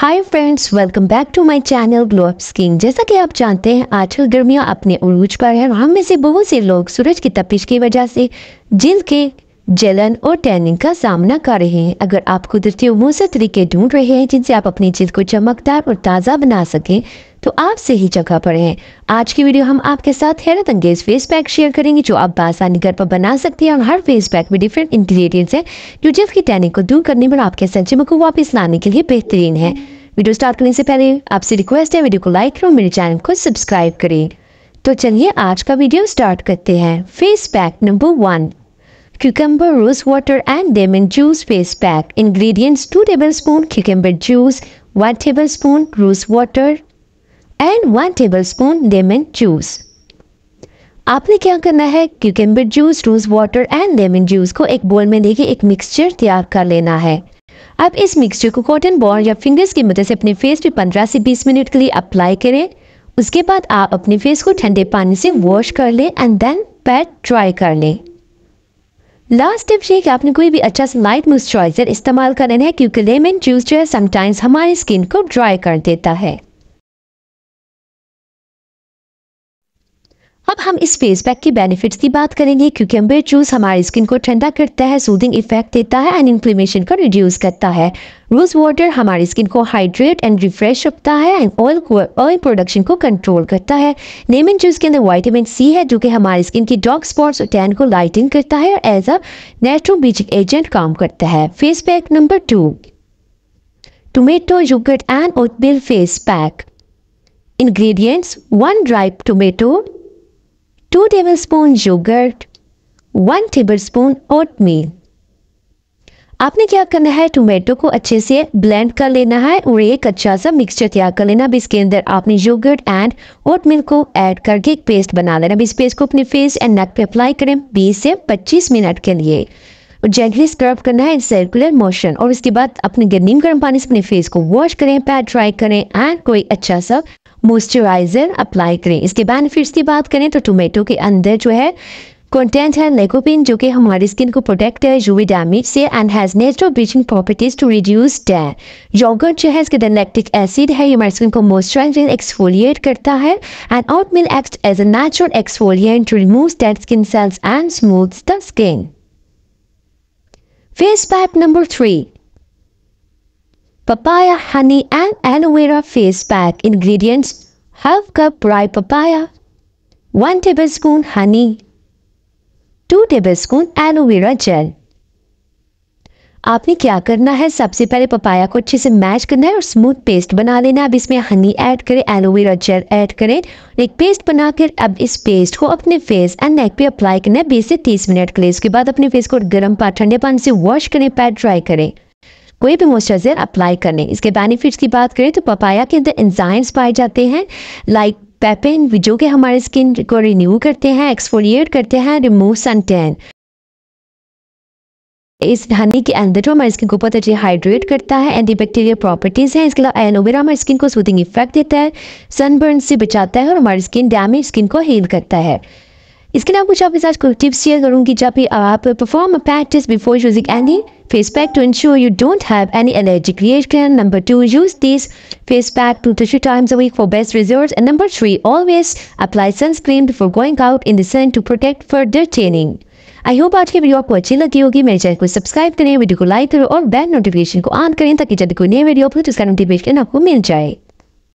Hi friends welcome back to my channel glow up skin जैसा कि आप जानते हैं आजकल गर्मियां अपने उरूज पर है हम में से बहुत से लोग सूरज की तपिश की वजह से जिल्द के जलन और टैनिंग का सामना कर रहे हैं अगर आप कुदरती उमूसा तरीके ढूंढ रहे हैं जिनसे आप अपनी जिल्द को चमकदार और ताज़ा बना सकें तो आप सही जगह पर हैं आज की वीडियो हम आपके साथ हैरत अंगेज फेस पैक शेयर करेंगे जो आप बासानी घर पर बना सकते हैं और हर फेस पैक में डिफरेंट इंग्रेडिएंट्स हैं जो जल्द की टैनिक को दूर करने में आपके संचम को वापस लाने के लिए बेहतरीन है वीडियो स्टार्ट करने से पहले आपसे रिक्वेस्ट है वीडियो को लाइक करो मेरे चैनल को सब्सक्राइब करें तो चलिए आज का वीडियो स्टार्ट करते हैं face pack number one cucumber rose water and lemon juice face pack face two tablespoon cucumber juice one tablespoon rose water and one tablespoon lemon juice आपने क्या करना है cucumber juice rose water and lemon juice को एक बोल में लेके एक मिक्सचर तैयार कर लेना है अब इस मिक्सचर को कॉटन बॉल या फिंगर्स की मदद से अपने फेस पे 15 से 20 मिनट के लिए अप्लाई करें उसके बाद आप अपने फेस को ठंडे पानी से वॉश कर लें एंड देन पैड ड्राई कर लें लास्ट टिप ये कि आपने कोई भी अच्छा सा लाइट मॉइस्चराइजर इस्तेमाल करना है क्योंकि लेमन जूस जो है समटाइम्स हमारी स्किन को ड्राई कर देता है अब हम इस फेस पैक की बेनिफिट्स की बात करेंगे क्योंकि अम्बेर जूस हमारी स्किन को ठंडा करता है सूदिंग इफेक्ट देता है एंड इन्फ्लेमेशन को रिड्यूस करता है रोज वाटर हमारी स्किन को हाइड्रेट एंड रिफ्रेश रखता है एंड ऑयल ऑयल प्रोडक्शन को कंट्रोल करता है नेमन जूस के अंदर वाइटामिन सी है जो कि हमारी स्किन की डार्क स्पॉट्स और टैन को लाइटिंग करता है और एज अ नेट्रोबीजिक एजेंट काम करता है face pack number two tomato yogurt and oatmeal face pack ingredients one ripe tomato 2 tablespoon yogurt 1 tablespoon oatmeal आपने क्या करना है टोमेटो को अच्छे से ब्लेंड कर लेना है और एक अच्छा सा मिक्सचर तैयार कर लेना इसके अंदर आपने योगर्ट एंड ओट मिल्क को ऐड करके एक पेस्ट बना लेना इस पेस्ट को अपने फेस एंड नेक पे अप्लाई करें 20 से 25 मिनट के लिए और जेंटली स्क्रब करना है इन सर्कुलर मोशन और इसके बाद अपने गर्म गर्म पानी से अपने फेस को वॉश करें पैर ड्राई करें एंड कोई अच्छा सा मॉइस्चराइज़र अप्लाई करें इसके बेनिफिट्स की बात करें तो टोमेटो के अंदर जो है कंटेंट है लेकोपिन जो कि हमारी स्किन को प्रोटेक्ट है यूवी डैमेज से and has natural bleaching properties to reduce tan yogurt जो है इसके अंदर लैक्टिक एसिड है ये हमारी स्किन को मॉइस्चराइज एक्सफोलिएट करता है and oatmeal act as a natural exfoliate to remove dead skin cells and smooth the skin face pack number three papaya, honey and aloe vera face pack. Ingredients half cup ripe papaya, 1 tablespoon honey, 2 tablespoon aloe vera gel. आपने क्या करना है सबसे पहले papaya को अच्छे से mash करना है और स्मूथ पेस्ट बना लेना है अब इसमें हनी ऐड करें एलोवेरा जेल ऐड करें एक पेस्ट बनाकर अब इस पेस्ट को अपने फेस एंड नेक पे अप्लाई करना है बीस से तीस मिनट के लिए इसके बाद अपने फेस को गर्म पा ठंडे पानी से वॉश करें पैड ड्राई करें कोई भी मॉइस्चराइजर अप्लाई कर इसके बेनिफिट्स की बात करें तो पपाया के अंदर एंजाइम्स पाए जाते हैं लाइक पेपिन जो कि हमारे स्किन को रिन्यू करते हैं एक्सफोलिएट करते हैं रिमूव सनटेन इस हनी के अंदर जो हमारी स्किन को बहुत अच्छे हाइड्रेट करता है एंटी बैक्टीरियल प्रॉपर्टीज़ हैं इसके अलावा एलोवेरा हमारी स्किन को सूदिंग इफेक्ट देता है सनबर्न से बचाता है और हमारी स्किन डैमेज स्किन को हील करता है इसके अलावा कुछ आपके साथ कुछ टिप्स शेयर करूंगी जब भी आप perform practice before using any face pack to ensure you don't have any allergy creation number two use this face pack two two times week for best results and number three always apply sunscreen before going out in the to protect further training I hope आज के video आपको अच्छी लगी होगी मेरे channel को subscribe करें video को लाइक करें और बेल नोटिफिकेशन को ऑन करें ताकि जब कोई नई वीडियो हो उसका नोटिफिकेशन आपको मिल जाए